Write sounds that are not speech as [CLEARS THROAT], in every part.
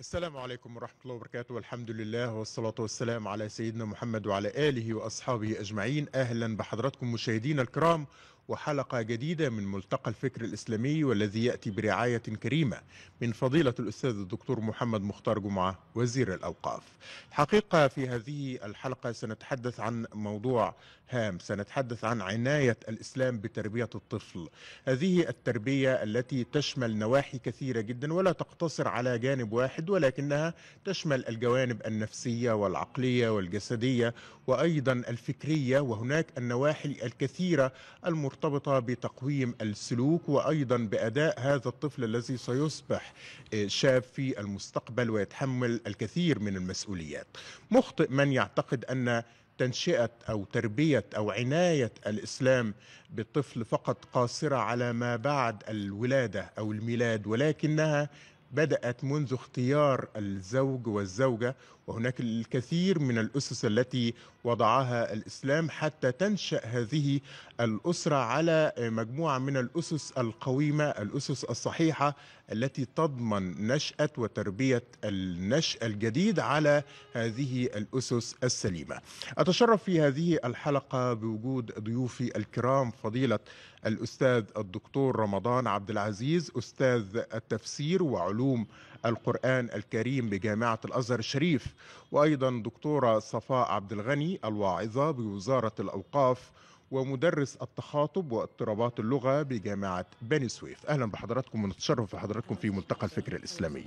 السلام عليكم ورحمة الله وبركاته والحمد لله والصلاة والسلام على سيدنا محمد وعلى آله وأصحابه أجمعين أهلا بحضراتكم مشاهدينا الكرام وحلقة جديدة من ملتقى الفكر الإسلامي والذي يأتي برعاية كريمة من فضيلة الأستاذ الدكتور محمد مختار جمعة وزير الأوقاف حقيقة في هذه الحلقة سنتحدث عن موضوع هام سنتحدث عن عناية الإسلام بتربية الطفل هذه التربية التي تشمل نواحي كثيرة جدا ولا تقتصر على جانب واحد ولكنها تشمل الجوانب النفسية والعقلية والجسدية وأيضا الفكرية وهناك النواحي الكثيرة المرتبطة مرتبطة بتقويم السلوك وأيضا بأداء هذا الطفل الذي سيصبح آه، شاب في المستقبل ويتحمل الكثير من المسؤوليات مخطئ من يعتقد أن تنشئه او تربيه او عنايه الاسلام بالطفل فقط قاصره على ما بعد الولاده او الميلاد ولكنها بدأت منذ اختيار الزوج والزوجة وهناك الكثير من الأسس التي وضعها الإسلام حتى تنشأ هذه الأسرة على مجموعة من الأسس القويمة الأسس الصحيحة التي تضمن نشأة وتربية النشأ الجديد على هذه الأسس السليمة أتشرف في هذه الحلقة بوجود ضيوفي الكرام فضيلة الاستاذ الدكتور رمضان عبد العزيز استاذ التفسير وعلوم القرآن الكريم بجامعة الأزهر الشريف وأيضا دكتورة صفاء عبد الغني الواعظة بوزارة الأوقاف ومدرس التخاطب واضطرابات اللغة بجامعة بني سويف أهلا بحضراتكم ونتشرف بحضراتكم في ملتقى الفكر الإسلامي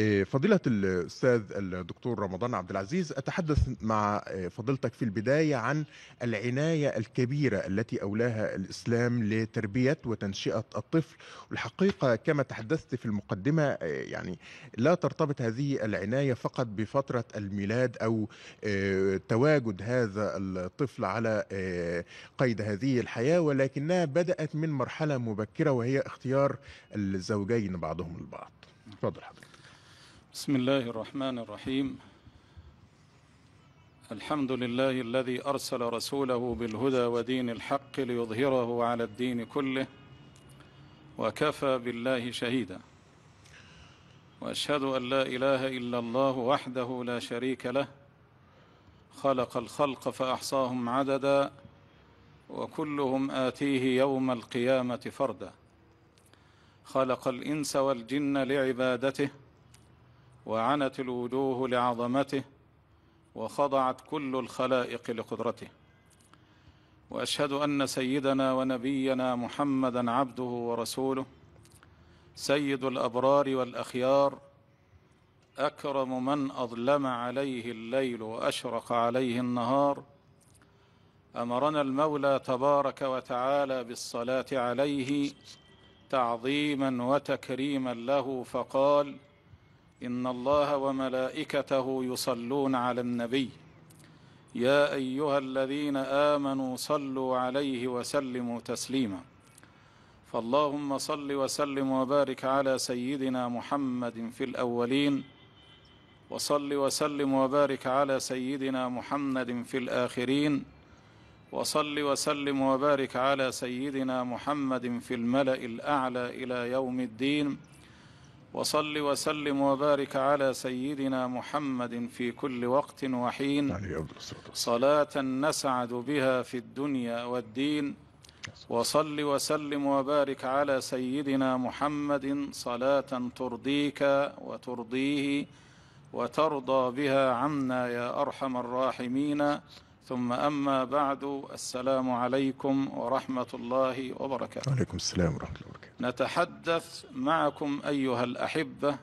آه، فضيلة الأستاذ الدكتور رمضان عبد العزيز أتحدث مع آه، فضيلتك في البداية عن العناية الكبيرة التي أولاها الإسلام لتربية وتنشئة الطفل والحقيقة كما تحدثت في المقدمة آه، يعني لا ترتبط هذه العناية فقط بفترة الميلاد أو تواجد هذا الطفل على قيد هذه الحياة ولكنها بدأت من مرحلة مبكرة وهي اختيار الزوجين بعضهم البعض تفضل حضرتك بسم الله الرحمن الرحيم الحمد لله الذي أرسل رسوله بالهدى ودين الحق ليظهره على الدين كله وكفى بالله شهيدا وأشهد أن لا إله إلا الله وحده لا شريك له خلق الخلق فأحصاهم عددا وكلهم آتيه يوم القيامة فردا خلق الإنس والجن لعبادته وعنت الوجوه لعظمته وخضعت كل الخلائق لقدرته واشهد ان سيدنا ونبينا محمدا عبده ورسوله سيد الابرار والاخيار اكرم من اظلم عليه الليل واشرق عليه النهار امرنا المولى تبارك وتعالى بالصلاه عليه تعظيما وتكريما له فقال ان الله وملائكته يصلون على النبي يا ايها الذين امنوا صلوا عليه وسلموا تسليما فاللهم صل وسلم وبارك على سيدنا محمد في الاولين وصل وسلم وبارك على سيدنا محمد في الاخرين وصل وسلم وبارك على سيدنا محمد في الملا الاعلى الى يوم الدين وصل وسلم وبارك على سيدنا محمد في كل وقت وحين صلاة نسعد بها في الدنيا والدين وصل وسلم وبارك على سيدنا محمد صلاة ترضيك وترضيه وترضى بها عنا يا أرحم الراحمين ثم أما بعد السلام عليكم ورحمة الله وبركاته وعليكم السلام ورحمة الله وبركاته نتحدث معكم أيها الأحبة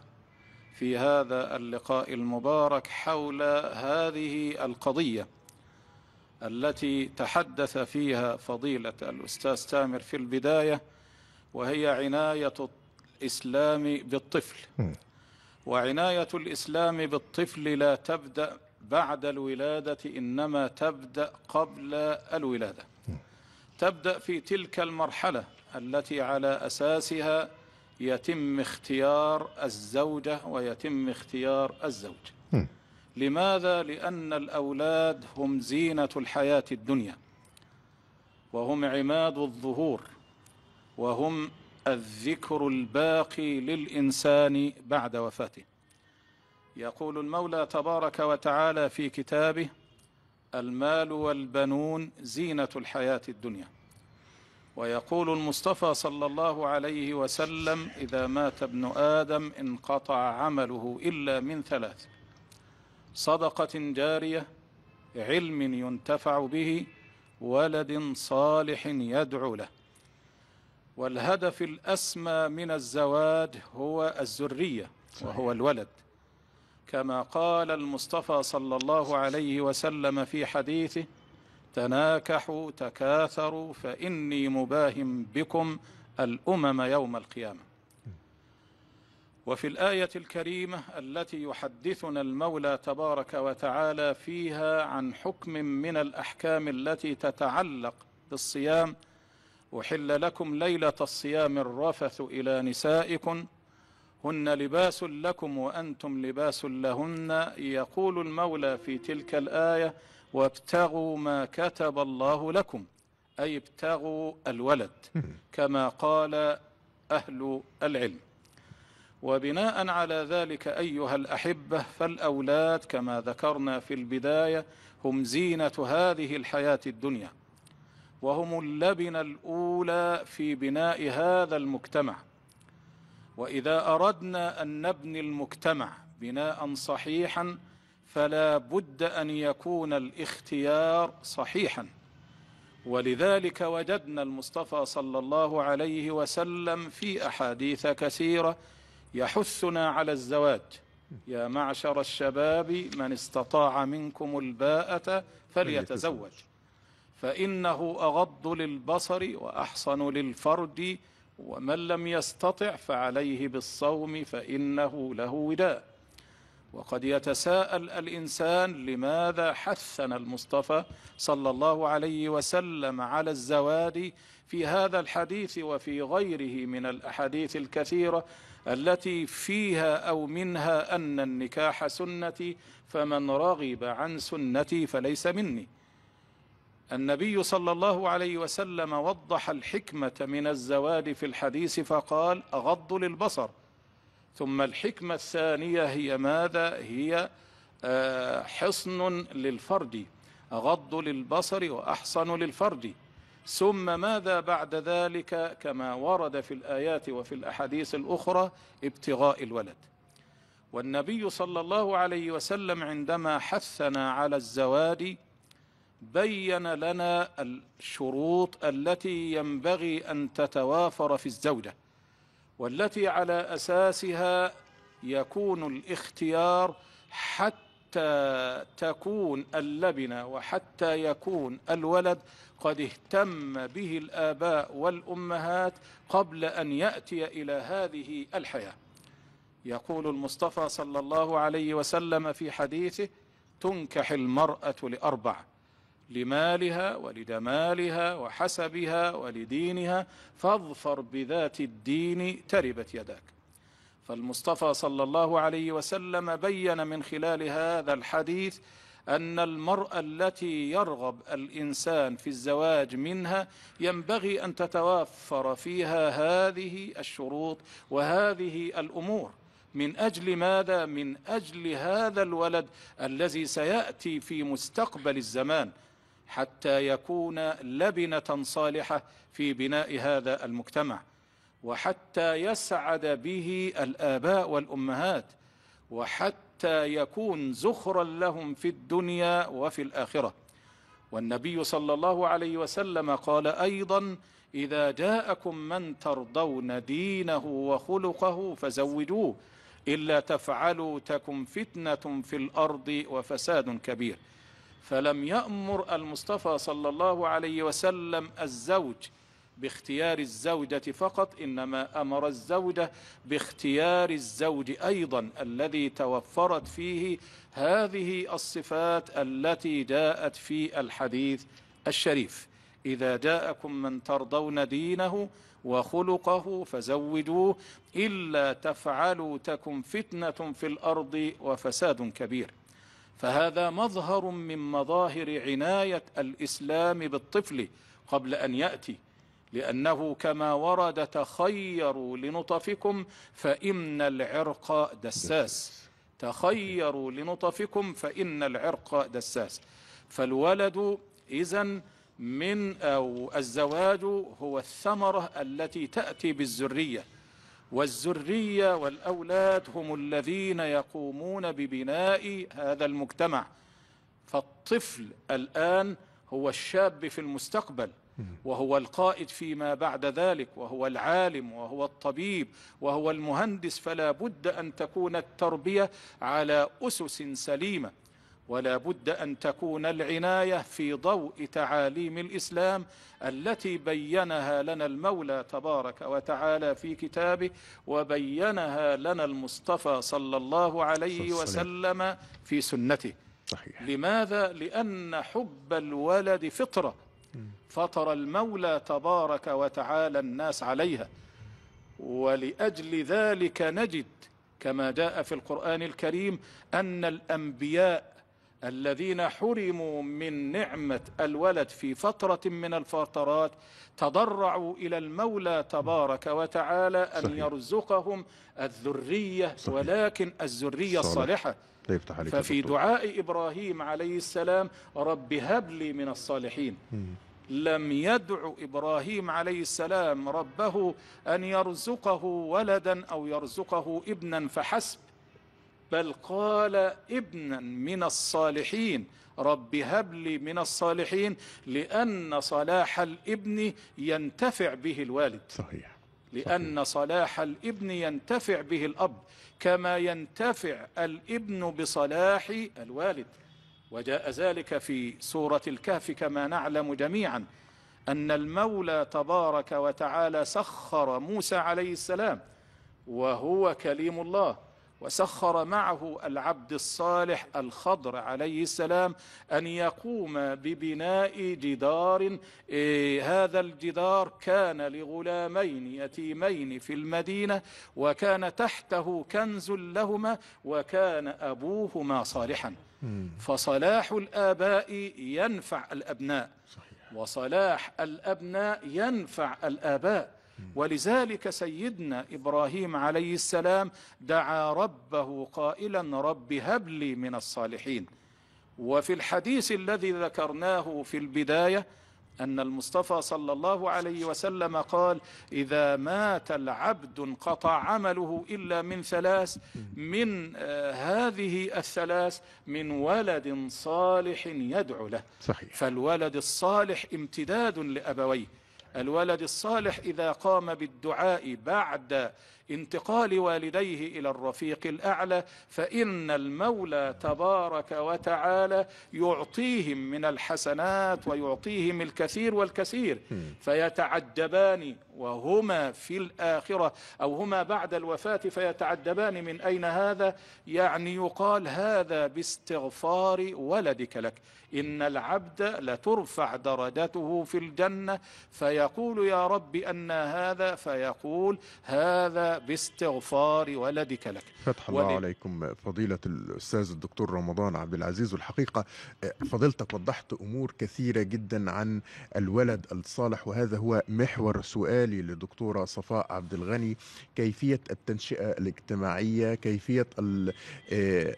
في هذا اللقاء المبارك حول هذه القضية التي تحدث فيها فضيلة الأستاذ تامر في البداية وهي عناية الإسلام بالطفل وعناية الإسلام بالطفل لا تبدأ بعد الولادة إنما تبدأ قبل الولادة تبدأ في تلك المرحلة التي على أساسها يتم اختيار الزوجة ويتم اختيار الزوج لماذا؟ لأن الأولاد هم زينة الحياة الدنيا وهم عماد الظهور وهم الذكر الباقي للإنسان بعد وفاته يقول المولى تبارك وتعالى في كتابه المال والبنون زينة الحياة الدنيا ويقول المصطفى صلى الله عليه وسلم إذا مات ابن آدم انقطع عمله إلا من ثلاث صدقة جارية علم ينتفع به ولد صالح يدعو له والهدف الأسمى من الزواج هو الزرية وهو الولد كما قال المصطفى صلى الله عليه وسلم في حديثه تناكحوا تكاثروا فإني مباهم بكم الأمم يوم القيامة وفي الآية الكريمة التي يحدثنا المولى تبارك وتعالى فيها عن حكم من الأحكام التي تتعلق بالصيام أحل لكم ليلة الصيام الرفث إلى نسائكم هن لباس لكم وأنتم لباس لهن يقول المولى في تلك الآية وابتغوا ما كتب الله لكم أي ابتغوا الولد [LAUGHS] كما قال أهل العلم وبناء على ذلك أيها الأحبة فالأولاد كما ذكرنا في البداية هم زينة هذه الحياة الدنيا وهم اللبنة الأولى في بناء هذا المجتمع واذا اردنا ان نبني المجتمع بناء صحيحا فلا بد ان يكون الاختيار صحيحا ولذلك وجدنا المصطفى صلى الله عليه وسلم في احاديث كثيره يحثنا على الزواج يا معشر الشباب من استطاع منكم الباءة فليتزوج فإنه أغض للبصر وأحصن للفرد ومن لم يستطع فعليه بالصوم فإنه له وداء وقد يتساءل الإنسان لماذا حثنا المصطفى صلى الله عليه وسلم على الزواد في هذا الحديث وفي غيره من الأحاديث الكثيرة التي فيها أو منها أن النكاح سنتي فمن رغب عن سنتي فليس مني النبي صلى الله عليه وسلم وضح الحكمة من الزوال في الحديث فقال أغض للبصر ثم الحكمة الثانية هي ماذا؟ هي آه، حصن للفرج أغض للبصر وأحصن للفرج ثم ماذا بعد ذلك كما ورد في الآيات وفي الأحاديث الأخرى ابتغاء الولد والنبي صلى الله عليه وسلم عندما حثنا على الزواج بين لنا الشروط التي ينبغي ان تتوافر في الزوجه والتي على اساسها يكون الاختيار حتى تكون اللبنه وحتى يكون الولد قد اهتم به الاباء والامهات قبل ان ياتي الى هذه الحياه يقول المصطفى صلى الله عليه وسلم في حديثه تنكح المراه لاربع لمالها ولدمالها وحسبها ولدينها فاظفر بذات الدين تربت يداك فالمصطفى صلى الله عليه وسلم بين من خلال هذا الحديث أن المرأة التي يرغب الإنسان في الزواج منها ينبغي أن تتوافر فيها هذه الشروط وهذه الأمور من أجل ماذا؟ من أجل هذا الولد الذي سيأتي في مستقبل الزمان حتى يكون لبنة صالحة في بناء هذا المجتمع وحتى يسعد به الآباء والأمهات وحتى يكون زخرا لهم في الدنيا وفي الآخرة والنبي صلى الله عليه وسلم قال أيضا إذا جاءكم من ترضون دينه وخلقه فزوجوه إلا تفعلوا تكن فتنة في الأرض وفساد كبير فلم يأمر المصطفى صلى الله عليه وسلم الزوج باختيار الزوجة فقط إنما أمر الزوجة باختيار الزوج أيضا الذي توفرت فيه هذه الصفات التي جاءت في الحديث الشريف إذا جاءكم من ترضون دينه وخلقه فزوجوه إلا تفعلوا تكن فتنة في الأرض وفساد كبير فهذا مظهر من مظاهر عناية الإسلام بالطفل قبل أن يأتي لأنه كما ورد تخيروا لنطفكم فإن العرق دساس تخيروا لنطفكم فإن العرق دساس فالولد إذا من أو الزواج هو الثمرة التي تأتي بالذرية والذرية والأولاد هم الذين يقومون ببناء هذا المجتمع فالطفل الآن هو الشاب في المستقبل وهو القائد فيما بعد ذلك وهو العالم وهو الطبيب وهو المهندس فلا بد أن تكون التربية على أسس سليمة ولا بد ان تكون العنايه في ضوء تعاليم الاسلام التي بينها لنا المولى تبارك وتعالى في كتابه وبينها لنا المصطفى صلى الله عليه وسلم في سنته صحيح. لماذا لان حب الولد فطره فطر المولى تبارك وتعالى الناس عليها ولاجل ذلك نجد كما جاء في القرآن الكريم أن الأنبياء الذين حرموا من نعمة الولد في فترة من الفترات تضرعوا إلى المولى تبارك وتعالى أن صحيح. يرزقهم الذرية صحيح. ولكن الذرية الصالحة ففي دعاء إبراهيم عليه السلام رب هب لي من الصالحين م. لم يدع إبراهيم عليه السلام ربه أن يرزقه ولدا أو يرزقه ابنا فحسب بل قال ابنا من الصالحين رب هب لي من الصالحين لأن صلاح الابن ينتفع به الوالد صحيح لأن صلاح الابن ينتفع به الأب كما ينتفع الابن بصلاح الوالد وجاء ذلك في سورة الكهف كما نعلم جميعا أن المولى تبارك وتعالى سخر موسى عليه السلام وهو كليم الله وسخر معه العبد الصالح الخضر عليه السلام ان يقوم ببناء جدار إيه، هذا الجدار كان لغلامين يتيمين في المدينه وكان تحته كنز لهما وكان ابوهما صالحا فصلاح الاباء ينفع الابناء وصلاح الابناء ينفع الاباء ولذلك سيدنا إبراهيم عليه السلام دعا ربه قائلا رب هب لي من الصالحين وفي الحديث الذي ذكرناه في البداية أن المصطفى صلى الله عليه وسلم قال إذا مات العبد انقطع عمله إلا من ثلاث من آه، هذه الثلاث من ولد صالح يدعو له صحيح. فالولد الصالح امتداد لأبويه الولد الصالح اذا قام بالدعاء بعد انتقال والديه إلى الرفيق الأعلى فإن المولى تبارك وتعالى يعطيهم من الحسنات ويعطيهم الكثير والكثير فيتعجبان وهما في الآخرة أو هما بعد الوفاة فيتعجبان من أين هذا يعني يقال هذا باستغفار ولدك لك إن العبد لترفع درجته في الجنة فيقول يا رب أن هذا فيقول هذا باستغفار ولدك لك فتح الله ولد... عليكم فضيلة الأستاذ الدكتور رمضان عبد العزيز والحقيقة فضيلتك وضحت أمور كثيرة جدا عن الولد الصالح وهذا هو محور سؤالي للدكتورة صفاء عبد الغني كيفية التنشئة الاجتماعية كيفية آه،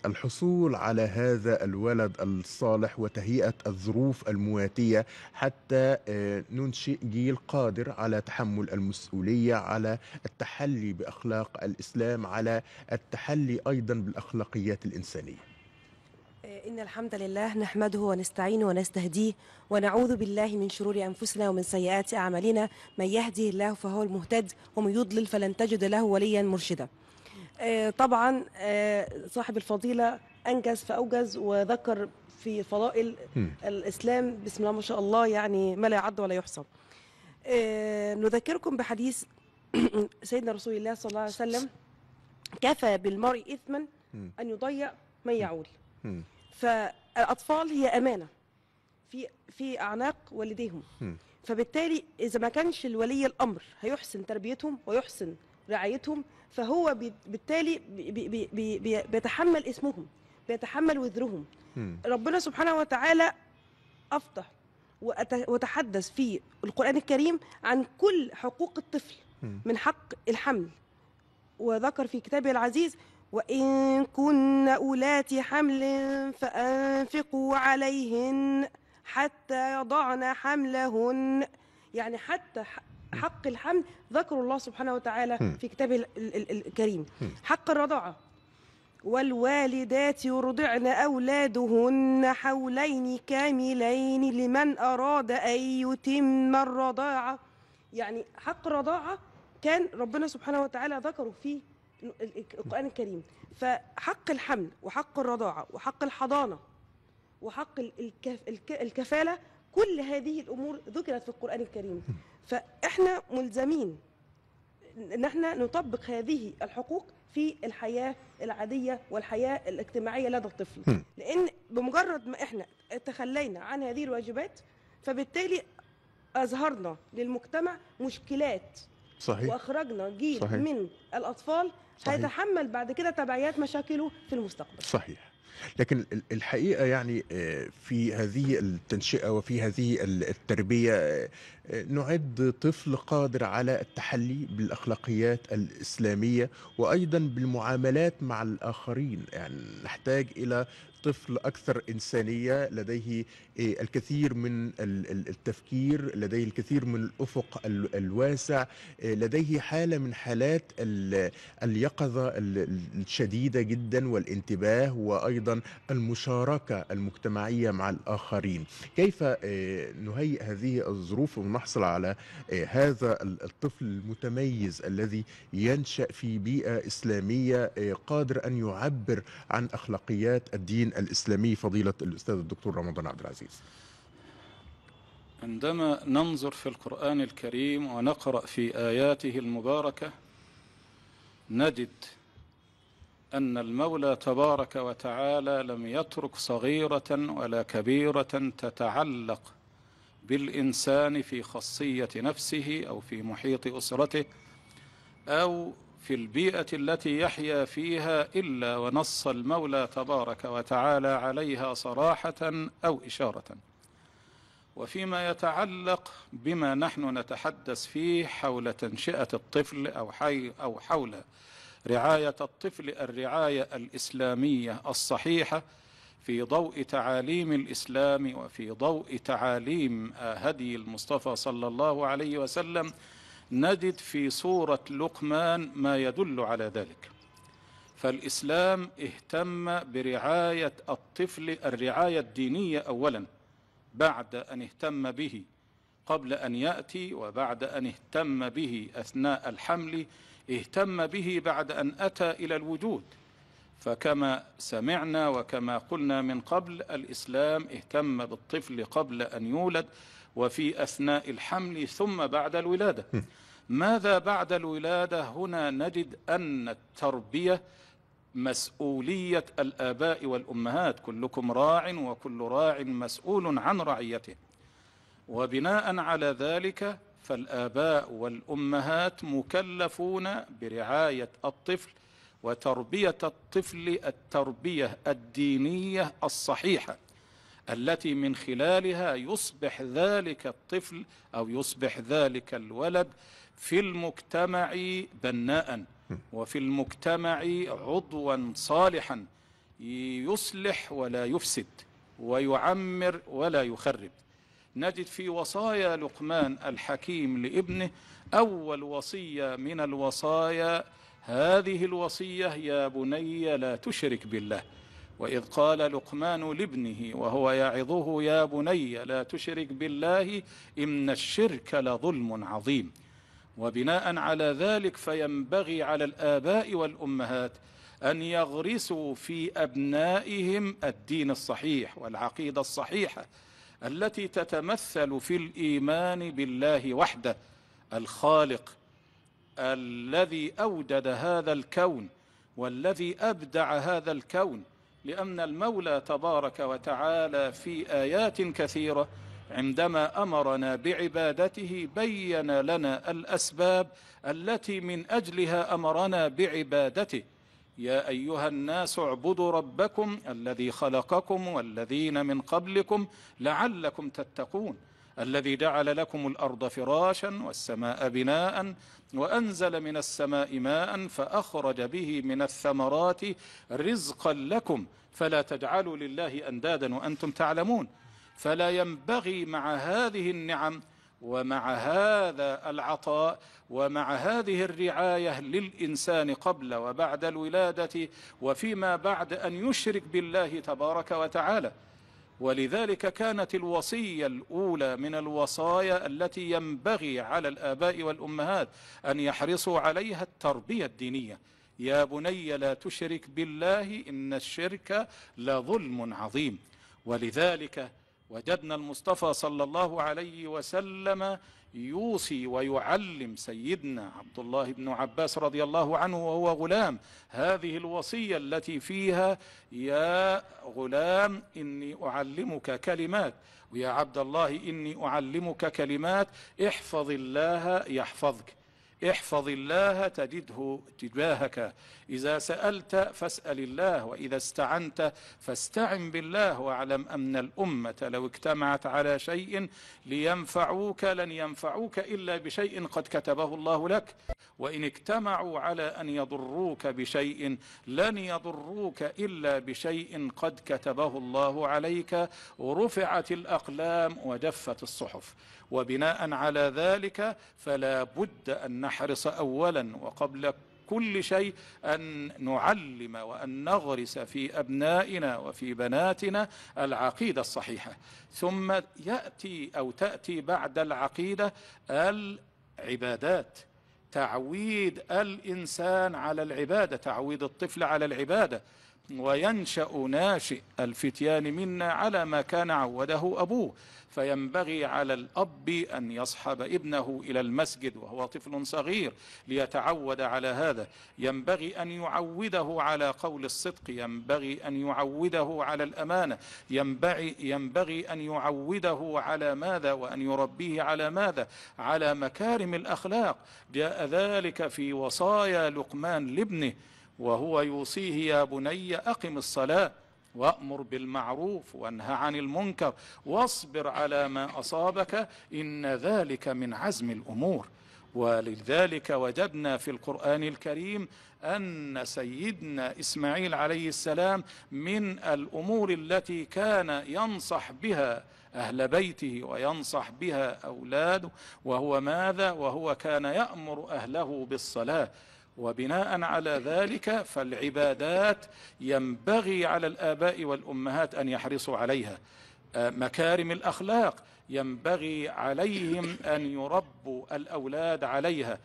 الحصول على هذا الولد الصالح وتهيئة الظروف المواتية حتى آه، ننشئ جيل قادر على تحمل المسؤولية على التحلي بأ اخلاق الاسلام على التحلي ايضا بالاخلاقيات الانسانيه إيه، إن الحمد لله نحمده ونستعينه ونستهديه ونعوذ بالله من شرور أنفسنا ومن سيئات أعمالنا من يهده الله فهو المهتد ومن يضلل فلن تجد له وليا مرشدا إيه، طبعا إيه، صاحب الفضيلة أنجز فأوجز وذكر في فضائل الإسلام بسم الله ما شاء الله يعني ما لا يعد ولا يحصى نذكركم بحديث [CLEARS THROAT] سيدنا رسول الله صلى الله عليه وسلم كفى بالمرء إثما أن يضيع من يعول فالأطفال هي أمانة في في أعناق والديهم فبالتالي إذا ما كانش الولي الأمر هيحسن تربيتهم ويحسن رعايتهم فهو بالتالي بيتحمل اسمهم بيتحمل وزرهم ربنا سبحانه وتعالى أفضح وتحدث في القرآن الكريم عن كل حقوق الطفل من حق الحمل وذكر في كتابه العزيز وإن كن أولات حمل فأنفقوا عليهن حتى يضعن حملهن يعني حتى حق الحمل ذكر الله سبحانه وتعالى في كتابه الكريم حق الرضاعة والوالدات يرضعن أولادهن حولين كاملين لمن أراد أن يتم الرضاعة يعني حق الرضاعة كان ربنا سبحانه وتعالى ذكره في القرآن الكريم فحق الحمل وحق الرضاعة وحق الحضانة وحق الكف الكفالة كل هذه الأمور ذكرت في القرآن الكريم فإحنا ملزمين ان احنا نطبق هذه الحقوق في الحياه العاديه والحياه الاجتماعيه لدى الطفل لان بمجرد ما احنا تخلينا عن هذه الواجبات فبالتالي اظهرنا للمجتمع مشكلات صحيح واخرجنا جيل صحيح. من الاطفال هيتحمل بعد كده تبعيات مشاكله في المستقبل صحيح لكن الحقيقه يعني آه، في هذه التنشئه وفي هذه التربيه آه، آه، نعد طفل قادر على التحلي بالاخلاقيات الاسلاميه وايضا بالمعاملات مع الاخرين يعني نحتاج الى طفل اكثر انسانيه لديه إيه، الكثير من التفكير لديه الكثير من الأفق الواسع إيه، لديه حالة من حالات اليقظة الشديدة جدا والانتباه وأيضا المشاركة المجتمعية مع الآخرين كيف إيه، نهيئ هذه الظروف ونحصل على هذا الطفل المتميز الذي ينشأ في بيئة إسلامية قادر أن يعبر عن أخلاقيات الدين الإسلامي فضيلة الأستاذ الدكتور رمضان عبد العزيز العزيز عندما ننظر في القرآن الكريم ونقرأ في آياته المباركة نجد أن المولى تبارك وتعالى لم يترك صغيرة ولا كبيرة تتعلق بالإنسان في خصية نفسه أو في محيط أسرته أو في البيئة التي يحيا فيها إلا ونص المولى تبارك وتعالى عليها صراحة أو إشارة وفيما يتعلق بما نحن نتحدث فيه حول تنشئة الطفل أو, حي أو حول رعاية الطفل الرعاية الإسلامية الصحيحة في ضوء تعاليم الإسلام وفي ضوء تعاليم هدي المصطفى صلى الله عليه وسلم نجد في سورة لقمان ما يدل على ذلك فالإسلام اهتم برعاية الطفل الرعاية الدينية أولا بعد أن اهتم به قبل أن يأتي وبعد أن اهتم به أثناء الحمل اهتم به بعد أن أتى إلى الوجود فكما سمعنا وكما قلنا من قبل الإسلام اهتم بالطفل قبل أن يولد وفي أثناء الحمل ثم بعد الولادة ماذا بعد الولادة هنا نجد أن التربية مسؤولية الآباء والأمهات كلكم راع وكل راع مسؤول عن رعيته وبناء على ذلك فالآباء والأمهات مكلفون برعاية الطفل وتربية الطفل التربية الدينية الصحيحة التي من خلالها يصبح ذلك الطفل أو يصبح ذلك الولد في المجتمع بناء وفي المجتمع عضوا صالحا يصلح ولا يفسد ويعمر ولا يخرب نجد في وصايا لقمان الحكيم لابنه أول وصية من الوصايا هذه الوصية يا بني لا تشرك بالله وإذ قال لقمان لابنه وهو يعظه يا بني لا تشرك بالله إن الشرك لظلم عظيم وبناء على ذلك فينبغي على الآباء والأمهات أن يغرسوا في أبنائهم الدين الصحيح والعقيدة الصحيحة التي تتمثل في الإيمان بالله وحده الخالق الذي أوجد هذا الكون والذي أبدع هذا الكون لأن المولى تبارك وتعالى في آيات كثيرة عندما أمرنا بعبادته بين لنا الأسباب التي من أجلها أمرنا بعبادته يا أيها الناس اعبدوا ربكم الذي خلقكم والذين من قبلكم لعلكم تتقون الذي جعل لكم الأرض فراشا والسماء بناء وأنزل من السماء ماء فأخرج به من الثمرات رزقا لكم فلا تجعلوا لله أندادا وأنتم تعلمون فلا ينبغي مع هذه النعم ومع هذا العطاء ومع هذه الرعايه للانسان قبل وبعد الولاده وفيما بعد ان يشرك بالله تبارك وتعالى ولذلك كانت الوصية الأولى من الوصايا التي ينبغي على الآباء والأمهات أن يحرصوا عليها التربية الدينية يا بني لا تشرك بالله إن الشرك لظلم عظيم ولذلك وجدنا المصطفى صلى الله عليه وسلم يوصي ويعلم سيدنا عبد الله بن عباس رضي الله عنه وهو غلام هذه الوصيه التي فيها يا غلام اني اعلمك كلمات ويا عبد الله اني اعلمك كلمات احفظ الله يحفظك احفظ الله تجده تجاهك اذا سالت فاسال الله واذا استعنت فاستعن بالله واعلم ان الامه لو اجتمعت على شيء لينفعوك لن ينفعوك الا بشيء قد كتبه الله لك وإن اجتمعوا على أن يضروك بشيء لن يضروك إلا بشيء قد كتبه الله عليك رفعت الأقلام وجفت الصحف وبناء على ذلك فلا بد أن نحرص أولا وقبل كل شيء أن نعلم وأن نغرس في أبنائنا وفي بناتنا العقيدة الصحيحة ثم يأتي أو تأتي بعد العقيدة العبادات تعويد الانسان على العباده تعويد الطفل على العباده وينشأ ناشئ الفتيان منا على ما كان عوده أبوه فينبغي على الأب أن يصحب ابنه إلى المسجد وهو طفل صغير ليتعود على هذا ينبغي أن يعوده على قول الصدق ينبغي أن يعوده على الأمانة ينبغي, ينبغي أن يعوده على ماذا وأن يربيه على ماذا على مكارم الأخلاق جاء ذلك في وصايا لقمان لابنه وهو يوصيه يا بني أقم الصلاة وأمر بالمعروف وانهى عن المنكر واصبر على ما أصابك إن ذلك من عزم الأمور ولذلك وجدنا في القرآن الكريم أن سيدنا إسماعيل عليه السلام من الأمور التي كان ينصح بها أهل بيته وينصح بها أولاده وهو ماذا؟ وهو كان يأمر أهله بالصلاة وبناء على ذلك فالعبادات ينبغي على الآباء والأمهات أن يحرصوا عليها آه، مكارم الأخلاق ينبغي عليهم أن يربوا الأولاد عليها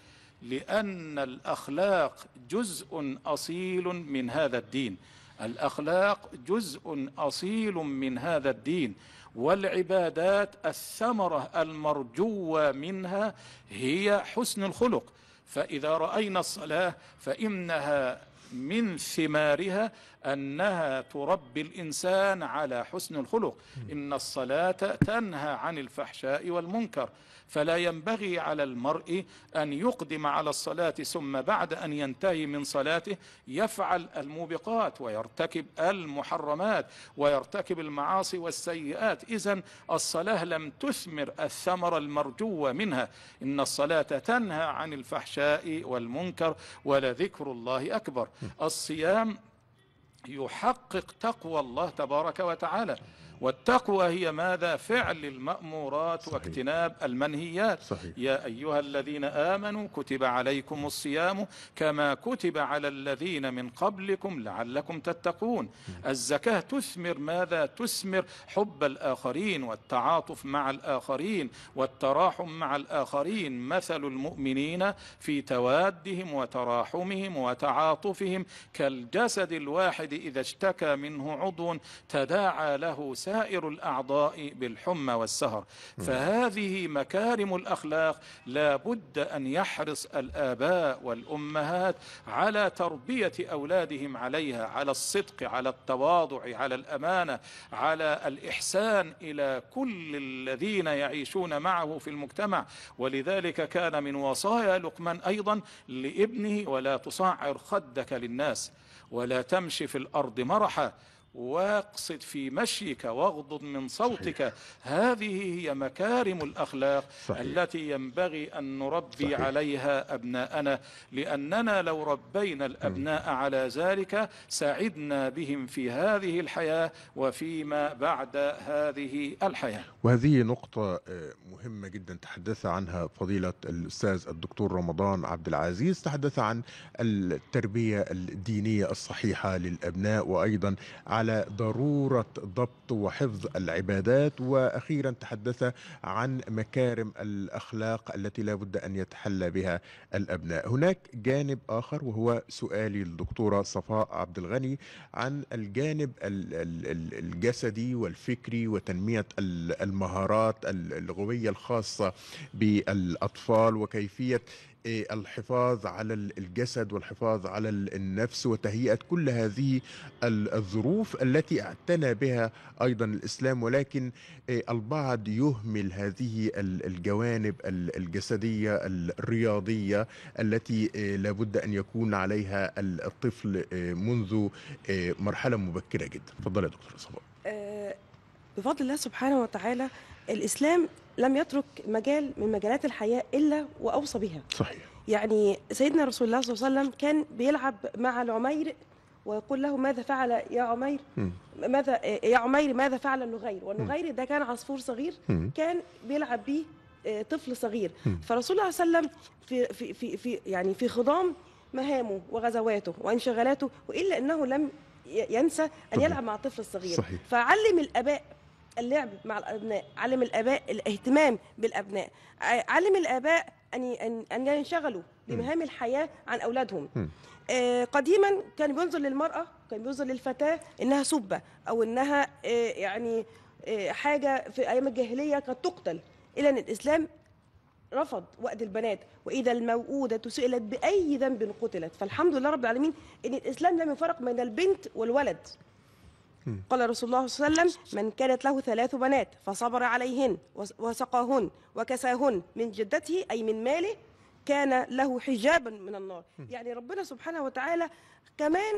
لأن الأخلاق جزء أصيل من هذا الدين الأخلاق جزء أصيل من هذا الدين والعبادات الثمرة المرجوة منها هي حسن الخلق فإذا رأينا الصلاة فإنها من ثمارها أنها تربي الإنسان على حسن الخلق إن الصلاة تنهى عن الفحشاء والمنكر فلا ينبغي على المرء أن يقدم على الصلاة ثم بعد أن ينتهي من صلاته يفعل الموبقات ويرتكب المحرمات ويرتكب المعاصي والسيئات إذا الصلاة لم تثمر الثمرة المرجوة منها إن الصلاة تنهى عن الفحشاء والمنكر ولذكر الله أكبر الصيام يحقق تقوى الله تبارك وتعالى والتقوى هي ماذا فعل المأمورات صحيح. واجتناب المنهيات صحيح. يا أيها الذين آمنوا كتب عليكم الصيام كما كتب على الذين من قبلكم لعلكم تتقون الزكاة تثمر ماذا تثمر حب الآخرين والتعاطف مع الآخرين والتراحم مع الآخرين مثل المؤمنين في توادهم وتراحمهم وتعاطفهم كالجسد الواحد إذا اشتكى منه عضو تداعى له سائر الأعضاء بالحمى والسهر فهذه مكارم الأخلاق لا بد أن يحرص الآباء والأمهات على تربية أولادهم عليها على الصدق على التواضع على الأمانة على الإحسان إلى كل الذين يعيشون معه في المجتمع ولذلك كان من وصايا لقمان أيضا لابنه ولا تصعر خدك للناس ولا تمشي في الأرض مرحا واقصد في مشيك واغضض من صوتك صحيح. هذه هي مكارم الأخلاق صحيح. التي ينبغي أن نربي صحيح. عليها أبناءنا لأننا لو ربينا الأبناء م. على ذلك سعدنا بهم في هذه الحياة وفيما بعد هذه الحياة وهذه نقطة آه، مهمة جدا تحدث عنها فضيلة الأستاذ الدكتور رمضان عبد العزيز تحدث عن التربية الدينية الصحيحة للأبناء وأيضا على ضرورة ضبط وحفظ العبادات وأخيرا تحدث عن مكارم الأخلاق التي لا بد أن يتحلى بها الأبناء هناك جانب آخر وهو سؤالي للدكتورة صفاء عبد الغني عن الجانب الجسدي والفكري وتنمية المنطقة المهارات اللغويه الخاصه بالاطفال وكيفيه آه، الحفاظ على الجسد والحفاظ على النفس وتهيئه كل هذه الظروف التي اعتنى بها ايضا الاسلام ولكن آه، البعض يهمل هذه الجوانب الجسديه الرياضيه التي آه، لابد ان يكون عليها الطفل منذ مرحله مبكره جدا. تفضل يا دكتور صفاء. بفضل الله سبحانه وتعالى الإسلام لم يترك مجال من مجالات الحياة إلا وأوصى بها صحيح يعني سيدنا رسول الله صلى الله عليه وسلم كان بيلعب مع العمير ويقول له ماذا فعل يا عمير ماذا آه، يا عمير ماذا فعل النغير والنغير ده كان عصفور صغير كان بيلعب بيه آه، طفل صغير فرسول الله صلى الله عليه وسلم في في في, في يعني في خضام مهامه وغزواته وانشغالاته والا انه لم ينسى ان يلعب مع الطفل الصغير صحيح. فعلم الاباء اللعب مع الابناء علم الاباء الاهتمام بالابناء علم الاباء ان ان ينشغلوا بمهام الحياه عن اولادهم قديما كان بينظر للمراه كان بينظر للفتاه انها سبه او انها يعني حاجه في ايام الجاهليه كانت تقتل الى ان الاسلام رفض وأد البنات وإذا الموؤودة سئلت بأي ذنب قتلت فالحمد لله رب العالمين إن الإسلام لم يفرق بين البنت والولد قال رسول الله صلى الله عليه وسلم من كانت له ثلاث بنات فصبر عليهن وسقاهن وكساهن من جدته أي من ماله كان له حجابا من النار يعني ربنا سبحانه وتعالى كمان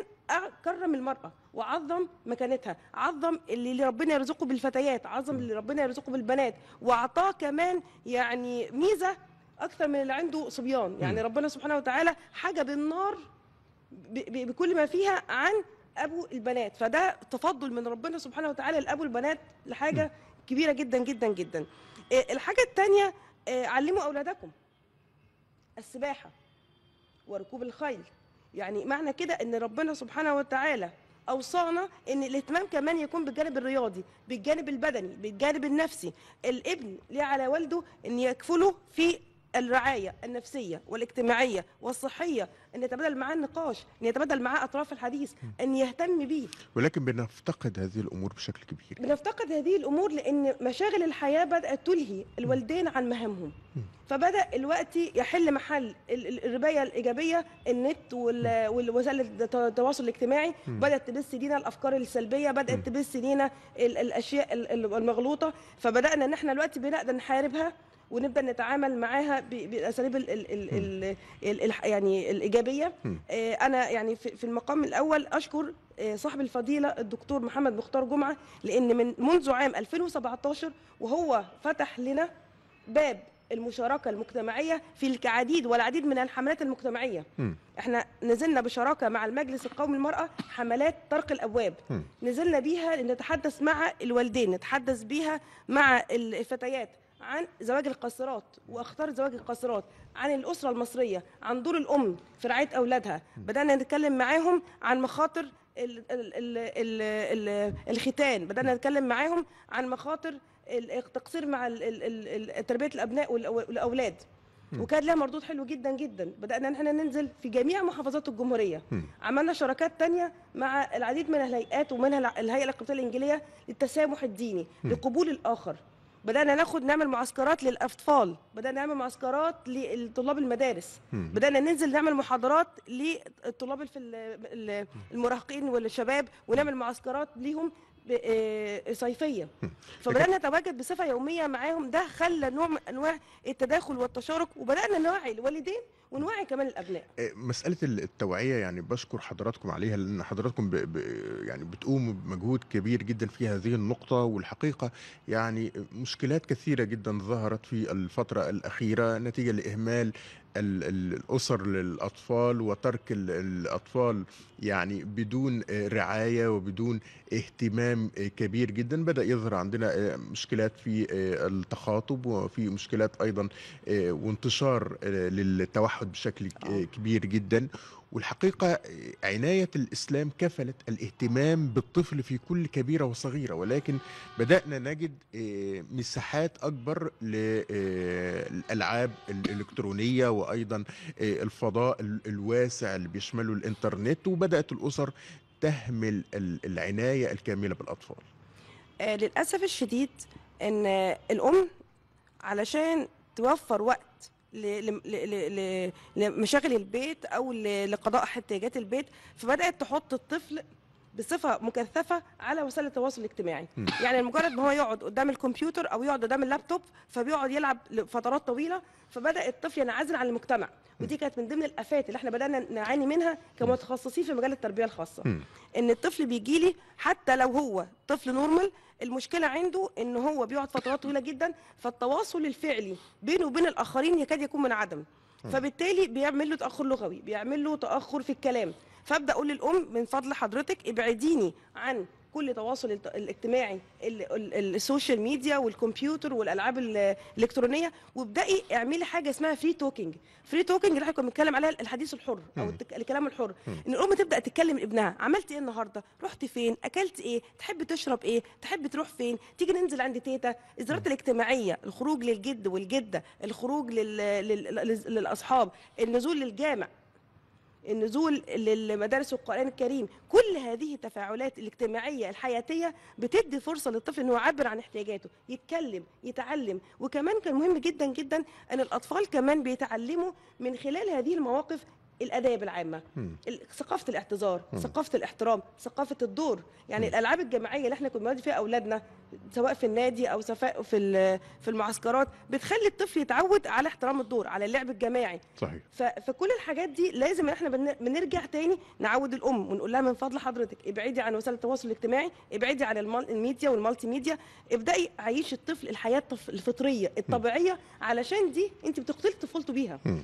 كرم المرأة وعظم مكانتها عظم اللي ربنا يرزقه بالفتيات عظم اللي ربنا يرزقه بالبنات وأعطاه كمان يعني ميزة أكثر من اللي عنده صبيان يعني ربنا سبحانه وتعالى حجب النار بكل ما فيها عن ابو البنات فده تفضل من ربنا سبحانه وتعالى لابو البنات لحاجه كبيره جدا جدا جدا آه، الحاجه الثانيه آه، علموا اولادكم السباحه وركوب الخيل يعني معنى كده ان ربنا سبحانه وتعالى اوصانا ان الاهتمام كمان يكون بالجانب الرياضي بالجانب البدني بالجانب النفسي الابن ليه على والده ان يكفله في الرعاية النفسية والاجتماعية والصحية أن يتبادل معاه النقاش أن يتبادل معاه أطراف الحديث أن يهتم به ولكن بنفتقد هذه الأمور بشكل كبير بنفتقد هذه الأمور لأن مشاغل الحياة بدأت تلهي الوالدين عن مهامهم فبدا الوقت يحل محل الربايه الايجابيه النت ووسائل التواصل الاجتماعي بدات تبث لينا الافكار السلبيه بدات تبث لينا الاشياء المغلوطه فبدانا ان احنا بنقدر نحاربها ونبدا نتعامل معاها بالاساليب يعني الايجابيه آه، انا يعني في المقام الاول اشكر آه، صاحب الفضيله الدكتور محمد مختار جمعه لان من منذ عام 2017 وهو فتح لنا باب المشاركة المجتمعية في العديد والعديد من الحملات المجتمعية م. احنا نزلنا بشراكة مع المجلس القومي للمرأة حملات طرق الأبواب م. نزلنا بيها لنتحدث مع الوالدين نتحدث بيها مع الفتيات عن زواج القاصرات واخطار زواج القاصرات عن الاسره المصريه عن دور الام في رعايه اولادها بدانا نتكلم معاهم عن مخاطر الـ الـ الـ الختان بدانا نتكلم معاهم عن مخاطر التقصير مع تربيه الابناء والاولاد وكان لها مردود حلو جدا جدا بدانا ان احنا ننزل في جميع محافظات الجمهوريه عملنا شراكات تانية مع العديد من الهيئات ومنها الهيئه الاقتصاديه الانجيليه للتسامح الديني لقبول الاخر بدانا ناخد نعمل معسكرات للاطفال بدانا نعمل معسكرات لطلاب المدارس مم. بدانا ننزل نعمل محاضرات للطلاب في المراهقين والشباب ونعمل معسكرات ليهم آه، صيفيه فبدانا نتواجد بصفه يوميه معاهم ده خلى نوع من انواع التداخل والتشارك وبدانا نوعي الوالدين ونوعي كمان الابناء آه، مساله التوعيه يعني بشكر حضراتكم عليها لان حضراتكم ب... ب... يعني بتقوموا بمجهود كبير جدا في هذه النقطه والحقيقه يعني مشكلات كثيره جدا ظهرت في الفتره الاخيره نتيجه لاهمال الأسر للأطفال وترك الأطفال يعني بدون آه، رعاية وبدون اهتمام آه، كبير جدا بدأ يظهر عندنا آه، مشكلات في التخاطب وفي مشكلات أيضا وانتشار للتوحد بشكل كبير جدا والحقيقة عناية الإسلام كفلت الاهتمام بالطفل في كل كبيرة وصغيرة ولكن بدأنا نجد آه، مساحات أكبر للألعاب آه، الإلكترونية وأيضا آه، الفضاء الواسع اللي بيشمله الإنترنت وبدأت الأسر تهمل العناية الكاملة بالأطفال للأسف الشديد أن الأم علشان توفر وقت لمشاغل البيت او لقضاء احتياجات البيت فبدات تحط الطفل بصفه مكثفه على وسائل التواصل الاجتماعي يعني مجرد ما هو يقعد قدام الكمبيوتر او يقعد قدام اللابتوب فبيقعد يلعب لفترات طويله فبدا الطفل ينعزل عن المجتمع ودي كانت من ضمن الافات اللي احنا بدانا نعاني منها كمتخصصين في مجال التربيه الخاصه ان الطفل بيجي لي حتى لو هو طفل نورمال المشكله عنده ان هو بيقعد فترات طويله جدا فالتواصل الفعلي بينه وبين الاخرين يكاد يكون منعدم فبالتالي بيعمل له تاخر لغوي بيعمل له تاخر في الكلام فابدا اقول للام من فضل حضرتك ابعديني عن كل تواصل الاجتماعي السوشيال ميديا والكمبيوتر والالعاب الالكترونيه وابداي اعملي حاجه اسمها فري توكينج فري توكينج اللي احنا كنا بنتكلم عليها الحديث الحر او الكلام الحر ان الام تبدا تتكلم ابنها عملت ايه النهارده رحت فين اكلت ايه تحب تشرب ايه تحب تروح فين تيجي ننزل عند تيتا الزيارات الاجتماعيه الخروج للجد والجده الخروج للاصحاب النزول للجامع النزول لمدارس القرآن الكريم كل هذه التفاعلات الاجتماعية الحياتية بتدي فرصة للطفل أنه يعبر عن احتياجاته يتكلم يتعلم وكمان كان مهم جدا جدا أن الأطفال كمان بيتعلموا من خلال هذه المواقف الاداب العامه ثقافه الاعتذار ثقافه الاحترام ثقافه الدور يعني م. الالعاب الجماعيه اللي احنا كنا بنودي فيها اولادنا سواء في النادي او سواء في في المعسكرات بتخلي الطفل يتعود على احترام الدور على اللعب الجماعي صحيح فكل الحاجات دي لازم احنا بنرجع تاني نعود الام ونقول لها من فضل حضرتك ابعدي عن وسائل التواصل الاجتماعي ابعدي عن الميديا والمالتي ميديا ابداي عيشي الطفل الحياه الفطريه الطبيعيه علشان دي انت بتقتلي طفولته بيها م.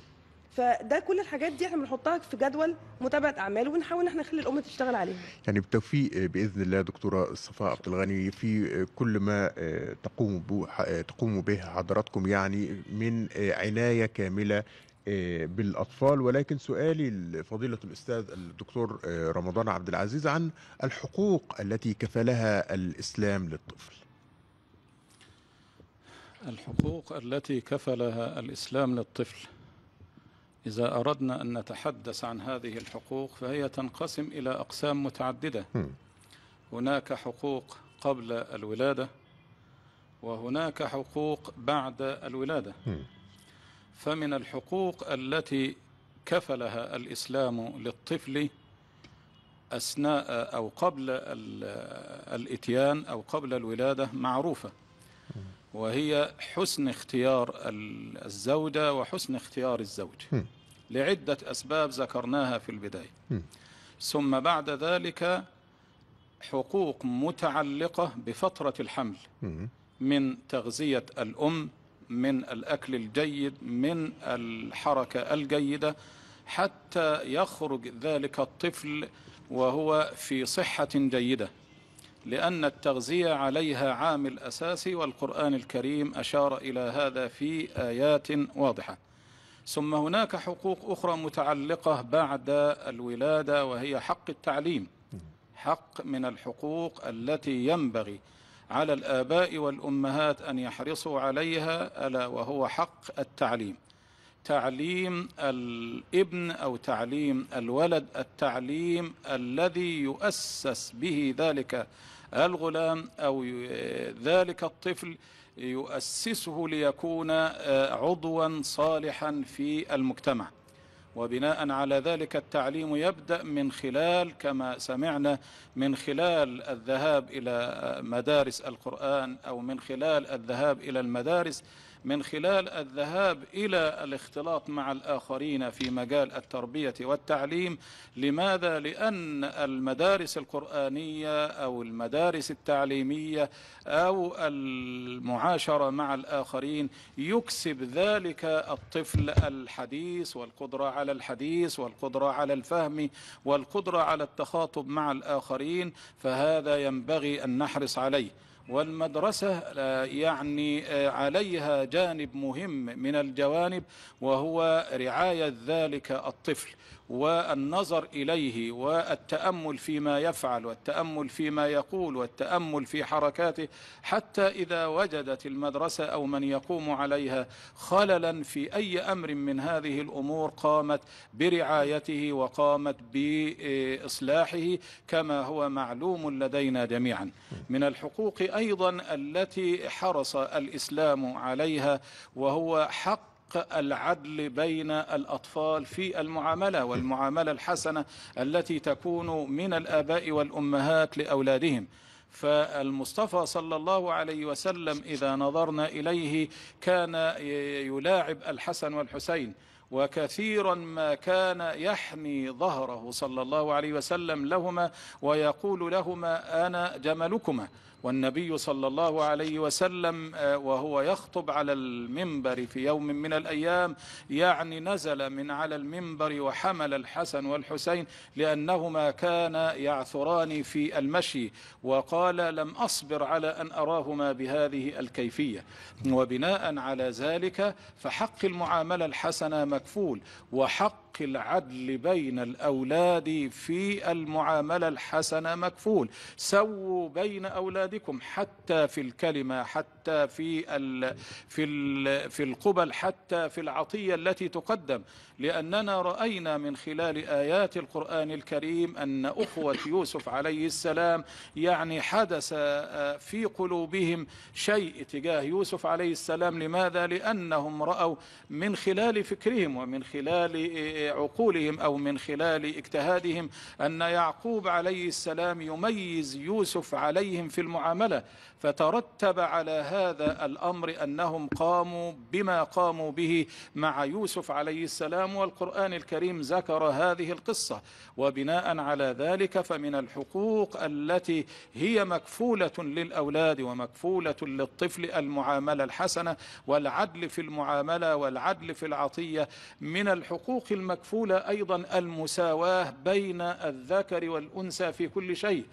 فده كل الحاجات دي احنا بنحطها في جدول متابعه اعمال وبنحاول ان احنا نخلي الامه تشتغل عليها. يعني بالتوفيق آه، باذن الله دكتوره صفاء عبد الغني في آه، كل ما آه، تقوم تقوم به حضراتكم يعني من عنايه كامله بالاطفال ولكن سؤالي لفضيله الاستاذ الدكتور رمضان عبد العزيز عن الحقوق التي كفلها الاسلام للطفل. الحقوق التي كفلها الاسلام للطفل إذا أردنا أن نتحدث عن هذه الحقوق فهي تنقسم إلى أقسام متعددة هناك حقوق قبل الولادة وهناك حقوق بعد الولادة فمن الحقوق التي كفلها الإسلام للطفل أثناء أو قبل الإتيان أو قبل الولادة معروفة وهي حسن اختيار الزوجة وحسن اختيار الزوج لعدة أسباب ذكرناها في البداية ثم بعد ذلك حقوق متعلقة بفترة الحمل من تغذية الأم من الأكل الجيد من الحركة الجيدة حتى يخرج ذلك الطفل وهو في صحة جيدة لأن التغذية عليها عامل أساسي والقرآن الكريم أشار إلى هذا في آيات واضحة ثم هناك حقوق أخرى متعلقة بعد الولادة وهي حق التعليم حق من الحقوق التي ينبغي على الآباء والأمهات أن يحرصوا عليها ألا وهو حق التعليم تعليم الابن أو تعليم الولد التعليم الذي يؤسس به ذلك الغلام أو ذلك الطفل يؤسسه ليكون آه، عضوا صالحا في المجتمع وبناء على ذلك التعليم يبدأ من خلال كما سمعنا من خلال الذهاب إلى آه، مدارس القرآن أو من خلال الذهاب إلى المدارس من خلال الذهاب إلى الاختلاط مع الآخرين في مجال التربية والتعليم لماذا؟ لأن المدارس القرآنية أو المدارس التعليمية أو المعاشرة مع الآخرين يكسب ذلك الطفل الحديث والقدرة على الحديث والقدرة على الفهم والقدرة على التخاطب مع الآخرين فهذا ينبغي أن نحرص عليه والمدرسة آه، يعني آه، عليها جانب مهم من الجوانب وهو رعاية ذلك الطفل والنظر إليه والتأمل فيما يفعل والتأمل فيما يقول والتأمل في حركاته حتى إذا وجدت المدرسة أو من يقوم عليها خللا في أي أمر من هذه الأمور قامت برعايته وقامت بإصلاحه كما هو معلوم لدينا جميعا من الحقوق أيضا التي حرص الإسلام عليها وهو حق حق العدل بين الأطفال في المعاملة والمعاملة الحسنة التي تكون من الآباء والأمهات لأولادهم فالمصطفى صلى الله عليه وسلم إذا نظرنا إليه كان يلاعب الحسن والحسين وكثيرا ما كان يحمي ظهره صلى الله عليه وسلم لهما ويقول لهما أنا جملكما والنبي صلى الله عليه وسلم آه، وهو يخطب على المنبر في يوم من الأيام يعني نزل من على المنبر وحمل الحسن والحسين لأنهما كانا يعثران في المشي وقال لم أصبر على أن أراهما بهذه الكيفية وبناء على ذلك فحق المعاملة الحسنة مكفول وحق حق العدل بين الاولاد في المعامله الحسنه مكفول سووا بين اولادكم حتى في الكلمه حتى في ال في ال في القبل حتى في العطيه التي تقدم لاننا راينا من خلال ايات القران الكريم ان اخوه يوسف عليه السلام يعني حدث آه، في قلوبهم شيء تجاه يوسف عليه السلام لماذا لانهم راوا من خلال فكرهم ومن خلال آه، عقولهم أو من خلال اجتهادهم أن يعقوب عليه السلام يميز يوسف عليهم في المعاملة فترتب على هذا الأمر أنهم قاموا بما قاموا به مع يوسف عليه السلام والقرآن الكريم ذكر هذه القصة وبناء على ذلك فمن الحقوق التي هي مكفولة للأولاد ومكفولة للطفل المعاملة الحسنة والعدل في المعاملة والعدل في العطية من الحقوق المكفولة أيضا المساواة بين الذكر والأنثى في كل شيء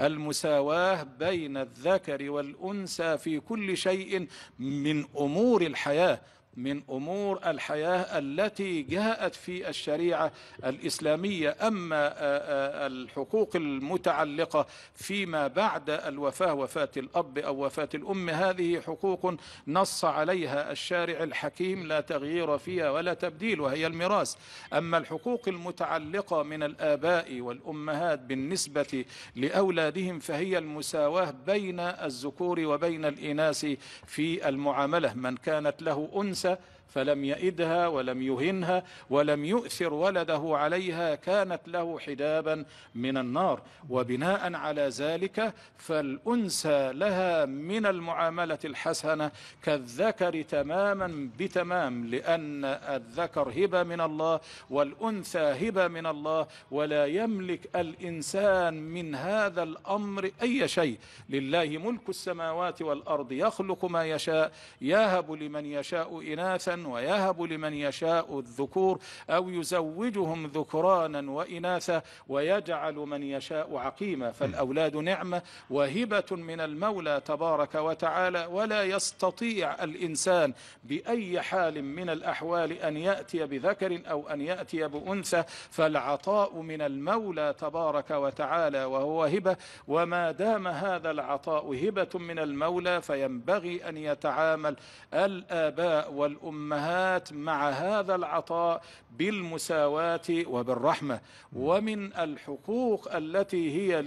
المساواة بين الذكر والأنثى في كل شيء من أمور الحياة من امور الحياه التي جاءت في الشريعه الاسلاميه اما آه، آه، الحقوق المتعلقه فيما بعد الوفاه وفاه الاب او وفاه الام هذه حقوق نص عليها الشارع الحكيم لا تغيير فيها ولا تبديل وهي الميراث اما الحقوق المتعلقه من الاباء والامهات بالنسبه لاولادهم فهي المساواه بين الذكور وبين الاناث في المعامله من كانت له انثى ça فلم يئدها ولم يهنها ولم يؤثر ولده عليها كانت له حدابا من النار وبناء على ذلك فالأنثى لها من المعاملة الحسنة كالذكر تماما بتمام لأن الذكر هبة من الله والأنثى هبة من الله ولا يملك الإنسان من هذا الأمر أي شيء لله ملك السماوات والأرض يخلق ما يشاء يهب لمن يشاء إناثا ويهب لمن يشاء الذكور أو يزوجهم ذكرانا وإناثا ويجعل من يشاء عقيما فالأولاد نعمة وهبة من المولى تبارك وتعالى ولا يستطيع الإنسان بأي حال من الأحوال أن يأتي بذكر أو أن يأتي بأنثى فالعطاء من المولى تبارك وتعالى وهو هبة وما دام هذا العطاء هبة من المولى فينبغي أن يتعامل الآباء والأمهات الامهات مع هذا العطاء بالمساواه وبالرحمه ومن الحقوق التي هي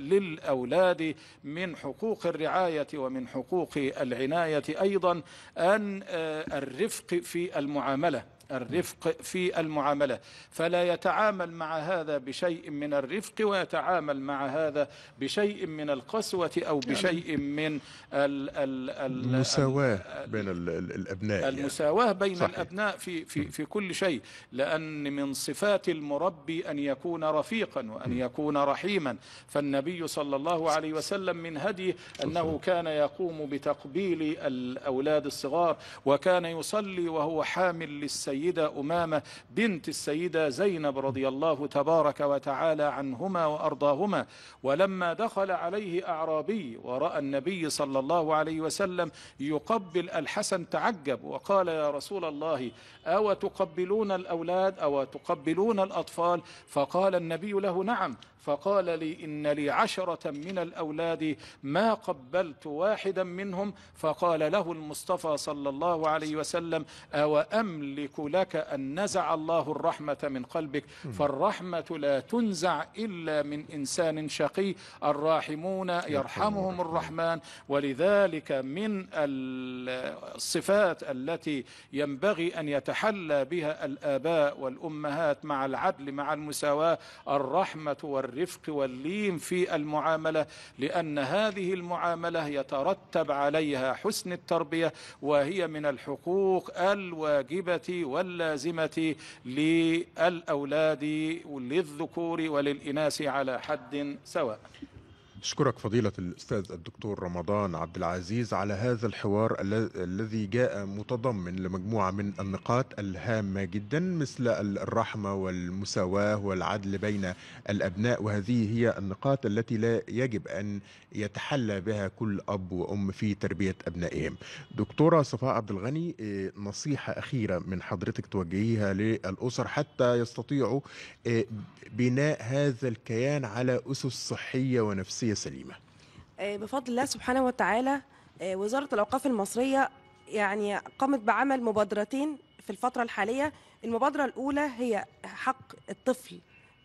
للاولاد من حقوق الرعايه ومن حقوق العنايه ايضا ان آه، الرفق في المعامله الرفق في المعاملة فلا يتعامل مع هذا بشيء من الرفق ويتعامل مع هذا بشيء من القسوة أو يعني بشيء من الـ الـ الـ المساواة بين الأبناء يعني. المساواة يعني. بين صحيح. الأبناء في, في, في كل شيء لأن من صفات المربي أن يكون رفيقا وأن يكون رحيما فالنبي صلى الله عليه وسلم من هديه أنه كان يقوم بتقبيل الأولاد الصغار وكان يصلي وهو حامل للسيارة السيدة أمامة بنت السيدة زينب رضي الله تبارك وتعالى عنهما وأرضاهما ولما دخل عليه أعرابي ورأى النبي صلى الله عليه وسلم يقبل الحسن تعجب وقال يا رسول الله أو تقبلون الأولاد أو تقبلون الأطفال فقال النبي له نعم فقال لي إن لي عشرة من الأولاد ما قبلت واحدا منهم فقال له المصطفى صلى الله عليه وسلم أو أملك لك أن نزع الله الرحمة من قلبك فالرحمة لا تنزع إلا من إنسان شقي الراحمون يرحمهم الرحمن ولذلك من الصفات التي ينبغي أن يتحلى بها الآباء والأمهات مع العدل مع المساواة الرحمة والرحمة الرفق واللين في المعامله لان هذه المعامله يترتب عليها حسن التربيه وهي من الحقوق الواجبه واللازمه للاولاد للذكور وللاناث على حد سواء أشكرك فضيلة الأستاذ الدكتور رمضان عبد العزيز على هذا الحوار الذي جاء متضمن لمجموعة من النقاط الهامة جدا مثل الرحمة والمساواة والعدل بين الأبناء وهذه هي النقاط التي لا يجب أن يتحلى بها كل أب وأم في تربية أبنائهم. دكتورة صفاء عبد الغني إيه، نصيحة أخيرة من حضرتك توجهيها للأسر حتى يستطيعوا إيه، بناء هذا الكيان على أسس صحية ونفسية نفسية سليمة آه، بفضل الله سبحانه وتعالى آه، وزارة الأوقاف المصرية يعني قامت بعمل مبادرتين في الفترة الحالية المبادرة الأولى هي حق الطفل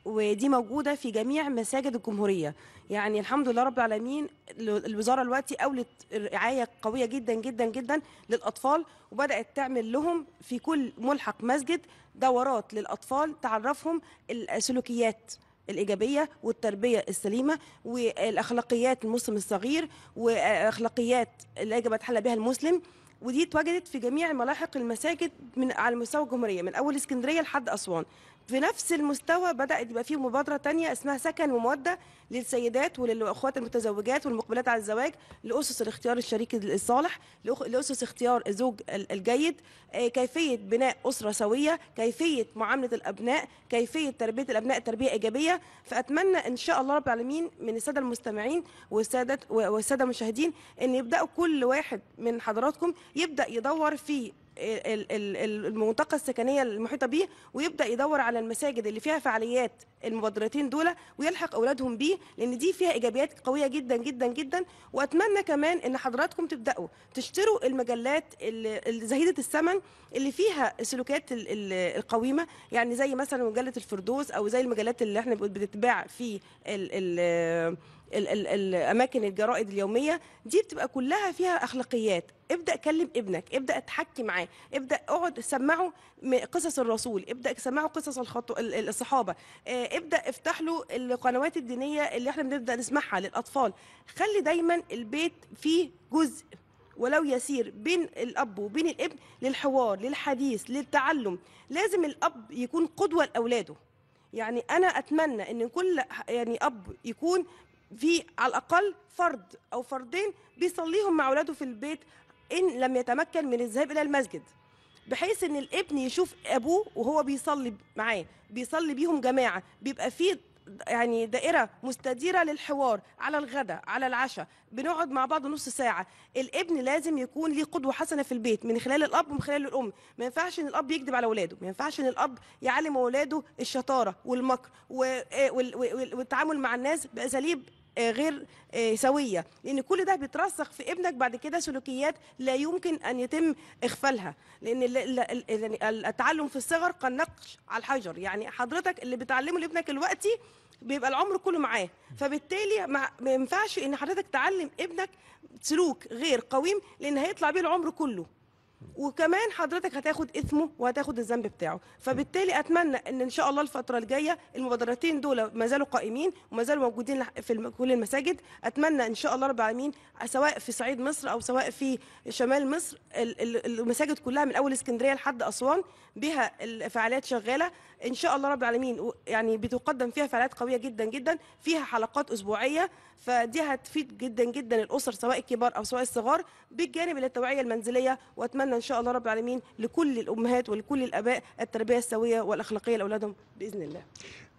ودي موجودة في جميع مساجد الجمهورية يعني الحمد لله رب العالمين الوزارة دلوقتي أولت رعاية قوية جدا جدا جدا للأطفال وبدأت تعمل لهم في كل ملحق مسجد دورات للأطفال تعرفهم السلوكيات الايجابيه والتربيه السليمه والاخلاقيات المسلم الصغير واخلاقيات اللي يجب يتحلى بها المسلم ودي اتوجدت في جميع ملاحق المساجد من على مستوى الجمهوريه من اول اسكندريه لحد اسوان في نفس المستوى بدات يبقى فيه مبادره تانية اسمها سكن وموده للسيدات وللاخوات المتزوجات والمقبلات على الزواج لاسس الاختيار الشريك الصالح لاسس اختيار الزوج الجيد آه، كيفيه بناء اسره سويه كيفيه معامله الابناء كيفيه تربيه الابناء تربيه ايجابيه فاتمنى ان شاء الله رب العالمين من الساده المستمعين والساده والساده المشاهدين ان يبداوا كل واحد من حضراتكم يبدا يدور في المنطقه السكنيه المحيطه بيه ويبدا يدور على المساجد اللي فيها فعاليات المبادرتين دول ويلحق اولادهم بيه لان دي فيها ايجابيات قويه جدا جدا جدا واتمنى كمان ان حضراتكم تبداوا تشتروا المجلات زهيده الثمن اللي فيها السلوكيات القويمه يعني زي مثلا مجله الفردوس او زي المجلات اللي احنا بتتباع في الاماكن الجرائد اليوميه دي بتبقى كلها فيها اخلاقيات ابدا كلم ابنك ابدا اتحكي معاه ابدا اقعد سمعه قصص الرسول ابدا سمعه قصص الخطو... الصحابه آه، ابدا افتح له القنوات الدينيه اللي احنا بنبدا نسمعها للاطفال خلي دايما البيت فيه جزء ولو يسير بين الاب وبين الابن للحوار للحديث للتعلم لازم الاب يكون قدوه لاولاده يعني انا اتمنى ان كل يعني اب يكون في على الاقل فرد او فردين بيصليهم مع اولاده في البيت ان لم يتمكن من الذهاب الى المسجد بحيث ان الابن يشوف ابوه وهو بيصلي معاه بيصلي بيهم جماعه بيبقى في يعني دائرة مستديرة للحوار على الغداء على العشاء بنقعد مع بعض نص ساعة الابن لازم يكون ليه قدوة حسنة في البيت من خلال الأب ومن خلال الأم ما ينفعش إن الأب يكذب على أولاده ما ينفعش إن الأب يعلم أولاده الشطارة والمكر آه، والتعامل مع الناس بأساليب آه، غير آه، سويه لان كل ده بيترسخ في ابنك بعد كده سلوكيات لا يمكن ان يتم اغفالها لان يعني التعلم في الصغر كالنقش على الحجر يعني حضرتك اللي بتعلمه لابنك دلوقتي بيبقى العمر كله معاه فبالتالي ما ينفعش ان حضرتك تعلم ابنك سلوك غير قويم لان هيطلع بيه العمر كله وكمان حضرتك هتاخد اسمه وهتاخد الذنب بتاعه فبالتالي اتمنى ان ان شاء الله الفتره الجايه المبادرتين دول ما زالوا قائمين وما زالوا موجودين في كل المساجد اتمنى ان شاء الله رب العالمين سواء في صعيد مصر او سواء في شمال مصر المساجد كلها من اول اسكندريه لحد اسوان بها الفعاليات شغاله ان شاء الله رب العالمين يعني بتقدم فيها فعاليات قويه جدا جدا فيها حلقات اسبوعيه فدي هتفيد جدا جدا الاسر سواء الكبار او سواء الصغار بالجانب التوعيه المنزليه واتمنى ان شاء الله رب العالمين لكل الامهات ولكل الاباء التربيه السويه والاخلاقيه لاولادهم باذن الله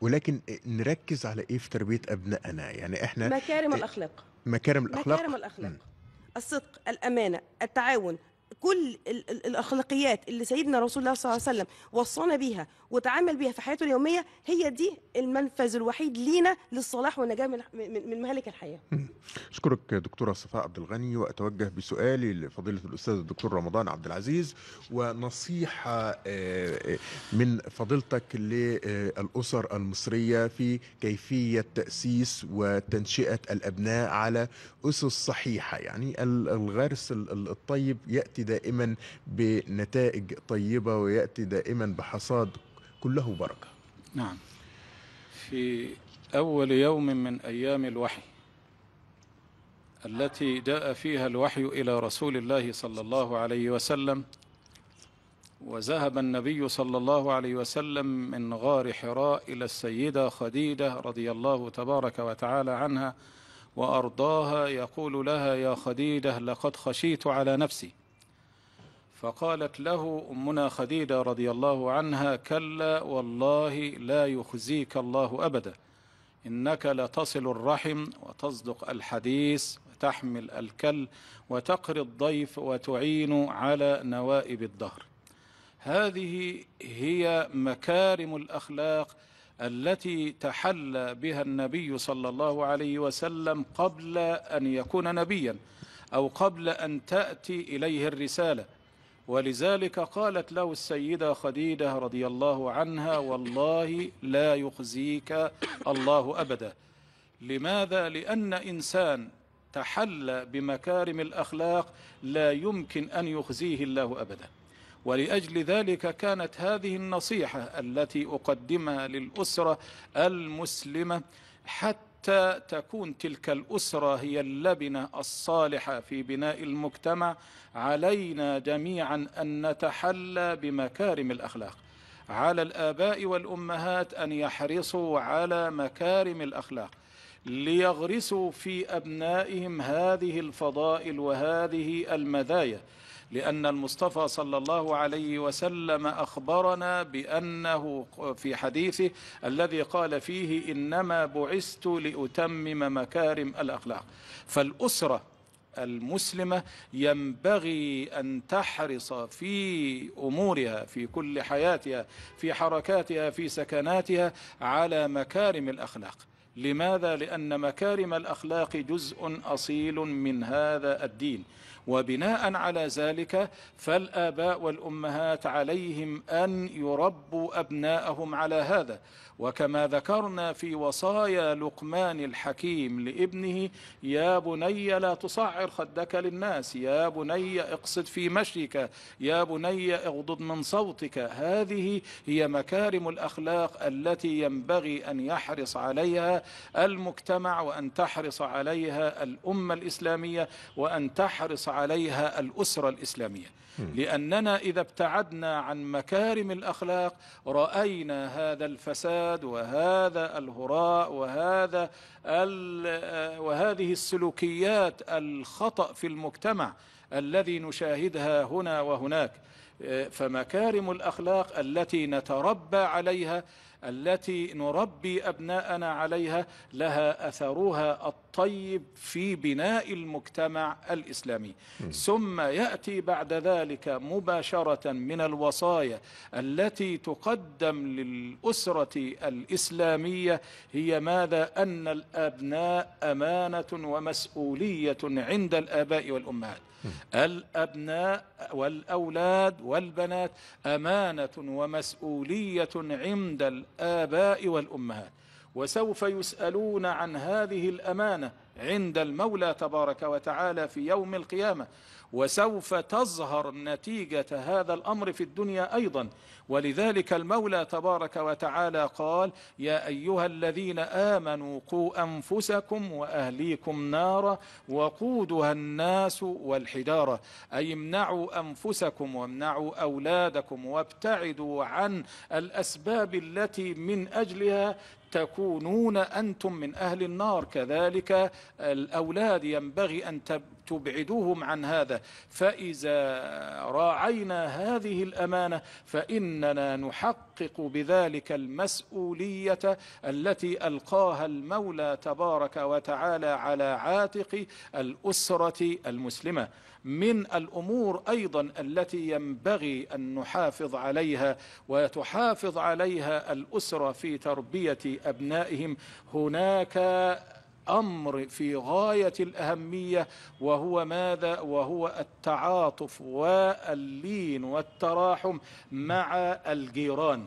ولكن نركز على ايه في تربيه ابنائنا يعني احنا مكارم الاخلاق مكارم الاخلاق مكارم الاخلاق م. الصدق الامانه التعاون كل الاخلاقيات اللي سيدنا رسول الله صلى الله عليه وسلم وصانا بيها وتعامل بيها في حياته اليوميه هي دي المنفذ الوحيد لينا للصلاح والنجاه من مهالك الحياه. اشكرك دكتوره صفاء عبد الغني واتوجه بسؤالي لفضيله الاستاذ الدكتور رمضان عبد العزيز ونصيحه آه، آه، من فضيلتك للاسر المصريه في كيفيه تاسيس وتنشئه الابناء على اسس صحيحه يعني الغرس الطيب ياتي دائما دائما بنتائج طيبة ويأتي دائما بحصاد كله بركة نعم في أول يوم من أيام الوحي التي جاء فيها الوحي إلى رسول الله صلى الله عليه وسلم وذهب النبي صلى الله عليه وسلم من غار حراء إلى السيدة خديجة رضي الله تبارك وتعالى عنها وأرضاها يقول لها يا خديجة لقد خشيت على نفسي فقالت له أمنا خديجة رضي الله عنها كلا والله لا يخزيك الله أبدا إنك لتصل الرحم وتصدق الحديث وتحمل الكل وتقري الضيف وتعين على نوائب الدهر هذه هي مكارم الأخلاق التي تحلى بها النبي صلى الله عليه وسلم قبل أن يكون نبيا أو قبل أن تأتي إليه الرسالة ولذلك قالت له السيدة خديجة رضي الله عنها والله لا يخزيك الله أبدا لماذا؟ لأن إنسان تحلى بمكارم الأخلاق لا يمكن أن يخزيه الله أبدا ولأجل ذلك كانت هذه النصيحة التي أقدمها للأسرة المسلمة حتى حتى تكون تلك الاسره هي اللبنه الصالحه في بناء المجتمع علينا جميعا ان نتحلى بمكارم الاخلاق على الاباء والامهات ان يحرصوا على مكارم الاخلاق ليغرسوا في ابنائهم هذه الفضائل وهذه المذايا لأن المصطفى صلى الله عليه وسلم أخبرنا بأنه في حديثه الذي قال فيه إنما بعثت لأتمم مكارم الأخلاق فالأسرة المسلمة ينبغي أن تحرص في أمورها في كل حياتها في حركاتها في سكناتها على مكارم الأخلاق لماذا لان مكارم الاخلاق جزء اصيل من هذا الدين وبناء على ذلك فالاباء والامهات عليهم ان يربوا ابناءهم على هذا وكما ذكرنا في وصايا لقمان الحكيم لابنه يا بني لا تصعر خدك للناس يا بني اقصد في مشيك يا بني اغضض من صوتك هذه هي مكارم الاخلاق التي ينبغي ان يحرص عليها المجتمع وأن تحرص عليها الأمة الإسلامية وأن تحرص عليها الأسرة الإسلامية لأننا إذا ابتعدنا عن مكارم الأخلاق رأينا هذا الفساد وهذا الهراء وهذا وهذه السلوكيات الخطأ في المجتمع الذي نشاهدها هنا وهناك فمكارم الأخلاق التي نتربى عليها التي نربي أبناءنا عليها لها أثرها الطيب في بناء المجتمع الإسلامي ثم يأتي بعد ذلك مباشرة من الوصايا التي تقدم للأسرة الإسلامية هي ماذا أن الأبناء أمانة ومسؤولية عند الآباء والأمهات الأبناء والأولاد والبنات أمانة ومسؤولية عند الآباء والأمهات وسوف يسألون عن هذه الأمانة عند المولى تبارك وتعالى في يوم القيامة وسوف تظهر نتيجة هذا الأمر في الدنيا أيضا ولذلك المولى تبارك وتعالى قال يا أيها الذين آمنوا قوا أنفسكم وأهليكم نارا وقودها الناس والحجارة أي امنعوا أنفسكم وامنعوا أولادكم وابتعدوا عن الأسباب التي من أجلها تكونون أنتم من أهل النار كذلك الأولاد ينبغي أن تب تبعدوهم عن هذا فإذا راعينا هذه الأمانة فإننا نحقق بذلك المسؤولية التي ألقاها المولى تبارك وتعالى على عاتق الأسرة المسلمة من الأمور أيضا التي ينبغي أن نحافظ عليها وتحافظ عليها الأسرة في تربية أبنائهم هناك امر في غايه الاهميه وهو ماذا وهو التعاطف واللين والتراحم مع الجيران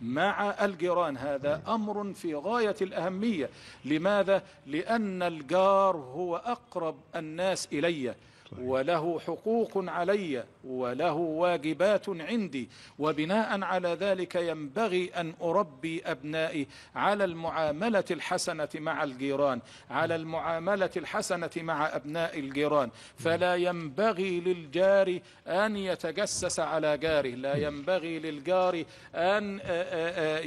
مع الجيران هذا امر في غايه الاهميه لماذا لان الجار هو اقرب الناس الي وله حقوق علي وله واجبات عندي وبناء على ذلك ينبغي أن أربي أبنائي على المعاملة الحسنة مع الجيران على المعاملة الحسنة مع أبناء الجيران فلا ينبغي للجار أن يتجسس على جاره لا ينبغي للجار أن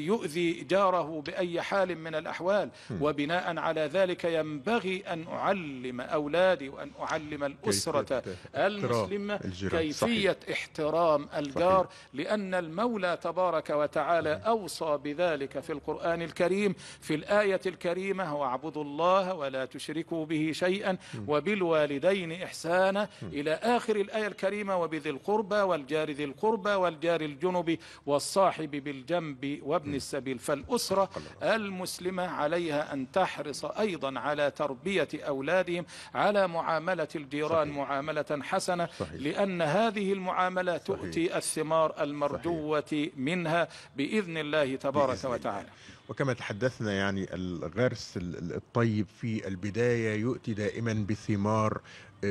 يؤذي جاره بأي حال من الأحوال وبناء على ذلك ينبغي أن أعلم أولادي وأن أعلم الأسرة الأسرة المسلمة كيفية احترام الجار لأن المولى تبارك وتعالى أوصى بذلك في القرآن الكريم في الآية الكريمة واعبدوا الله ولا تشركوا به شيئا وبالوالدين إحسانا إلى آخر الآية الكريمة وبذي القربى والجار ذي القربى والجار الجنب والصاحب بالجنب وابن السبيل فالأسرة المسلمة عليها أن تحرص أيضا على تربية أولادهم على معاملة الجيران معاملة حسنة صحيح. لأن هذه المعاملة صحيح. تؤتي الثمار المرجوة صحيح. منها بإذن الله تبارك بإذن وتعالى وكما تحدثنا يعني الغرس الطيب في البداية يؤتي دائما بثمار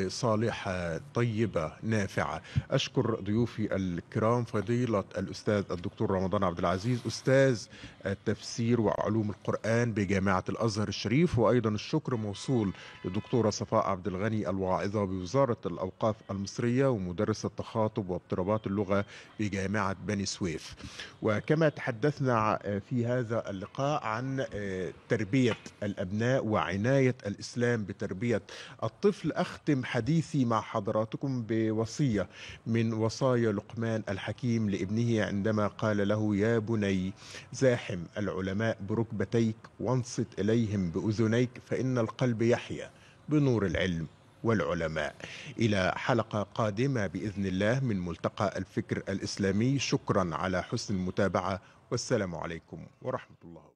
صالحة طيبة نافعة أشكر ضيوفي الكرام فضيلة الأستاذ الدكتور رمضان عبد العزيز أستاذ التفسير وعلوم القرآن بجامعة الأزهر الشريف وأيضا الشكر موصول للدكتورة صفاء عبد الغني الواعظة بوزارة الأوقاف المصرية ومدرسة التخاطب واضطرابات اللغة بجامعة بني سويف وكما تحدثنا في هذا اللقاء عن آه، تربية الأبناء وعناية الإسلام بتربية الطفل أختم حديثي مع حضراتكم بوصية من وصايا لقمان الحكيم لابنه عندما قال له يا بني زاحم العلماء بركبتيك وانصت إليهم بأذنيك فإن القلب يحيا بنور العلم والعلماء إلى حلقة قادمة بإذن الله من ملتقى الفكر الإسلامي شكرا على حسن المتابعة والسلام عليكم ورحمة الله